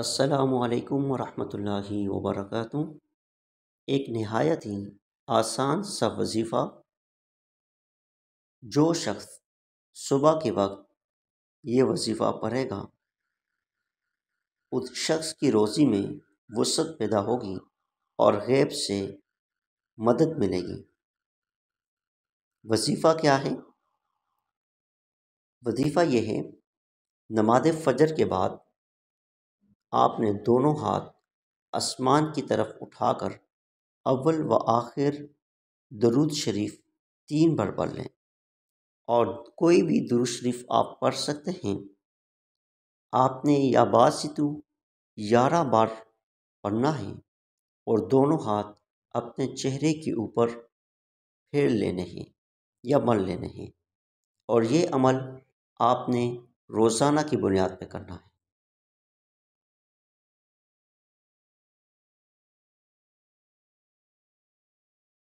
असलकम वरहि वबरक एक नहायत ही आसान सा वजीफ़ा जो शख्स सुबह के वक्त ये वजीफ़ा पढ़ेगा उस शख्स की रोज़ी में वसत पैदा होगी और गैब से मदद मिलेगी वजीफ़ा क्या है वजीफ़ा यह है नमाज फ़जर के बाद आपने दोनों हाथ आसमान की तरफ उठाकर अव्वल व आखिर दरुद शरीफ तीन बार पढ़ लें और कोई भी दरुद शरीफ आप पढ़ सकते हैं आपने या बासितु तो ग्यारह बार पढ़ना है और दोनों हाथ अपने चेहरे के ऊपर फेर लेने हैं या मल लेने हैं और ये अमल आपने रोज़ाना की बुनियाद पर करना है